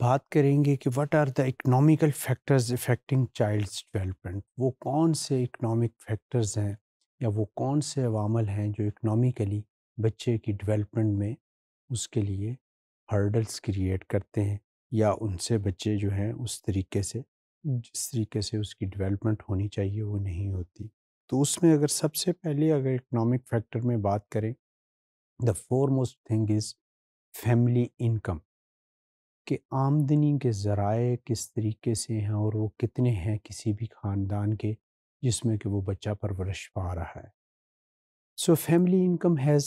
बात करेंगे कि what are the economical factors affecting child's development वो कौन से इकोनॉमिक फैक्टर्स हैं या वो कौन से अवामल हैं जो इकनॉमिकली बच्चे की डेवलपमेंट में उसके लिए हर्डल्स क्रिएट करते हैं या उनसे बच्चे जो हैं उस तरीके से जिस तरीके से उसकी डेवलपमेंट होनी चाहिए वो नहीं होती तो उसमें अगर सबसे पहले अगर इकोनॉमिक फैक्टर में बात करें the foremost thing is family income कि आमदनी के ज़राए किस तरीके से हैं और वो कितने हैं किसी भी ख़ानदान के जिसमें कि वो बच्चा परवरिश पा रहा है so family income has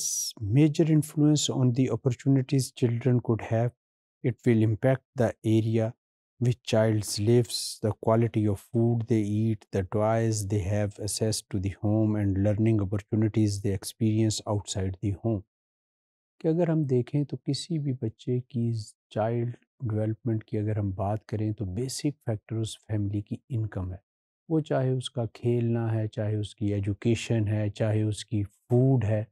major influence on the opportunities children could have it will impact the area which child's lives the quality of food they eat the toys they have access to the home and learning opportunities they experience outside the home कि अगर हम देखें तो किसी भी बच्चे की child development की अगर हम बात करें तो बेसिक फैक्टर उस फैमिली की इनकम है वो चाहे उसका खेलना है चाहे उसकी एजुकेशन है चाहे उसकी फूड है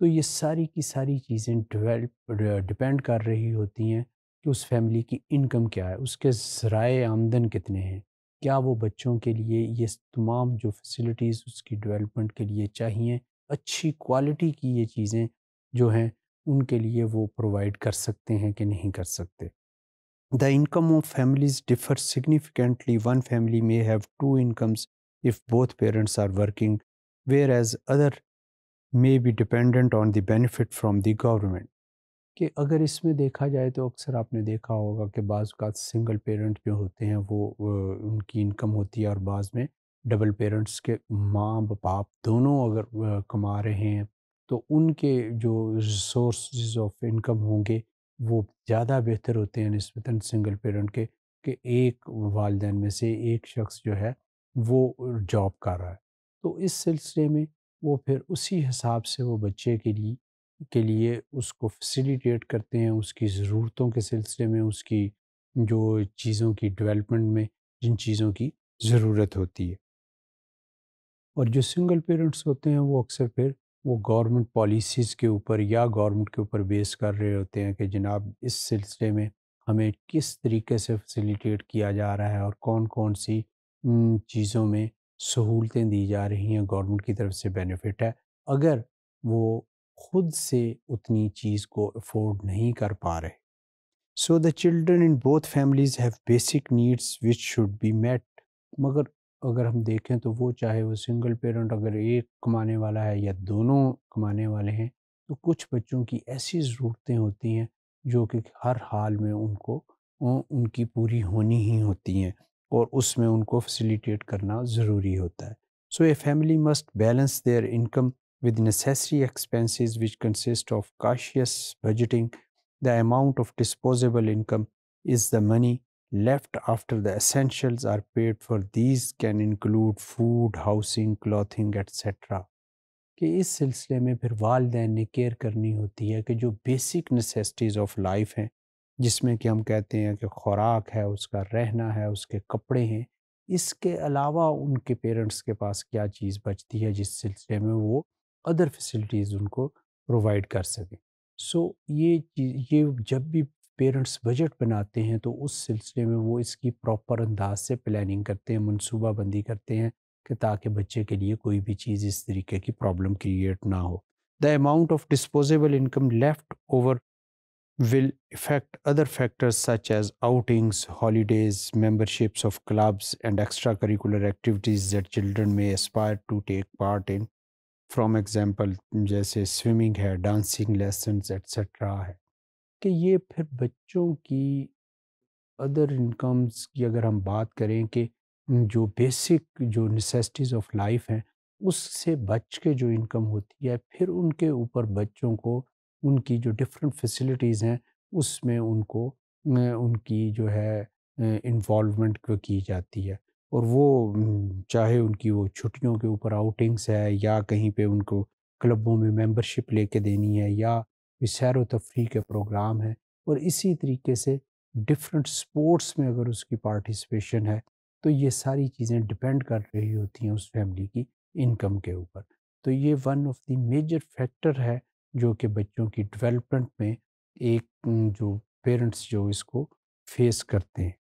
तो ये सारी की सारी चीज़ें डिवेल्प डिपेंड कर रही होती हैं कि उस फैमिली की इनकम क्या है उसके ज़राए आमदन कितने हैं क्या वो बच्चों के लिए ये तमाम जो फैसिलिटीज़ उसकी डेवलपमेंट के लिए चाहिए अच्छी क्वालिटी की ये चीज़ें जो हैं उनके लिए वो प्रोवाइड कर सकते हैं कि नहीं कर सकते The income of families differs significantly. One family may have two incomes if both parents are working, whereas other may be dependent on the benefit from the government. कि अगर इसमें देखा जाए तो अक्सर आपने देखा होगा कि बाज़ का सिंगल पेरेंट जो होते हैं वो उनकी इनकम होती है और बाज़ में डबल पेरेंट्स के माँ बाप दोनों अगर कमा रहे हैं तो उनके जो सोर्स ऑफ इनकम होंगे वो ज़्यादा बेहतर होते हैं नस्बता सिंगल पेरेंट के कि एक वालदेन में से एक शख्स जो है वो जॉब कर रहा है तो इस सिलसिले में वो फिर उसी हिसाब से वो बच्चे के लिए के लिए उसको फैसिलिटेट करते हैं उसकी ज़रूरतों के सिलसिले में उसकी जो चीज़ों की डेवलपमेंट में जिन चीज़ों की ज़रूरत होती है और जो सिंगल पेरेंट्स होते हैं वो अक्सर फिर वो गवर्नमेंट पॉलिसीज़ के ऊपर या गवर्नमेंट के ऊपर बेस कर रहे होते हैं कि जनाब इस सिलसिले में हमें किस तरीके से फैसिलिटेट किया जा रहा है और कौन कौन सी चीज़ों में सहूलतें दी जा रही हैं गवर्नमेंट की तरफ से बेनिफिट है अगर वो खुद से उतनी चीज़ को अफोर्ड नहीं कर पा रहे so the children in both families have basic needs which should be met मगर अगर हम देखें तो वो चाहे वो सिंगल पेरेंट अगर एक कमाने वाला है या दोनों कमाने वाले हैं तो कुछ बच्चों की ऐसी ज़रूरतें होती हैं जो कि हर हाल में उनको उनकी पूरी होनी ही होती हैं और उसमें उनको फैसिलिटेट करना ज़रूरी होता है so a family must balance their income with necessary expenses which consist of cautious budgeting the amount of disposable income is the money left after the essentials are paid for these can include food housing clothing etc कि इस सिलसिले में फिर वालदेन ने care करनी होती है कि जो बेसिक नेसेसिटीज़ ऑफ लाइफ हैं जिसमें कि हम कहते हैं कि खुराक है उसका रहना है उसके कपड़े हैं इसके अलावा उनके पेरेंट्स के पास क्या चीज़ बचती है जिस सिलसिले में वो अदर फैसिलिटीज़ उनको प्रोवाइड कर सकें सो so, ये ये जब भी पेरेंट्स बजट बनाते हैं तो उस सिलसिले में वो इसकी प्रॉपर अंदाज से प्लानिंग करते हैं मनसूबाबंदी करते हैं कि ताकि बच्चे के लिए कोई भी चीज़ इस तरीके की प्रॉब्लम क्रिएट ना हो the amount of disposable income left over will effect other factors such as outings holidays memberships of clubs and extracurricular activities that children may aspire to take part in from example जैसे swimming है dancing lesson etcetera है कि ये फिर बच्चों की other incomes की अगर हम बात करें कि जो बेसिक जो नेसेसिटीज़ ऑफ लाइफ हैं उससे बच के जो इनकम होती है फिर उनके ऊपर बच्चों को उनकी जो डिफरेंट फैसिलिटीज़ हैं उसमें उनको उनकी जो है इन्वॉलमेंट की जाती है और वो चाहे उनकी वो छुट्टियों के ऊपर आउटिंग्स है या कहीं पे उनको क्लबों में मेंबरशिप लेके देनी है या ये सैर तफरी के प्रोग्राम हैं और इसी तरीके से डिफरेंट स्पोर्ट्स में अगर उसकी पार्टिसिपेशन है तो ये सारी चीज़ें डिपेंड कर रही होती हैं उस फैमिली की इनकम के ऊपर तो ये one of the major factor है जो कि बच्चों की डेवलपमेंट में एक जो पेरेंट्स जो इसको फेस करते हैं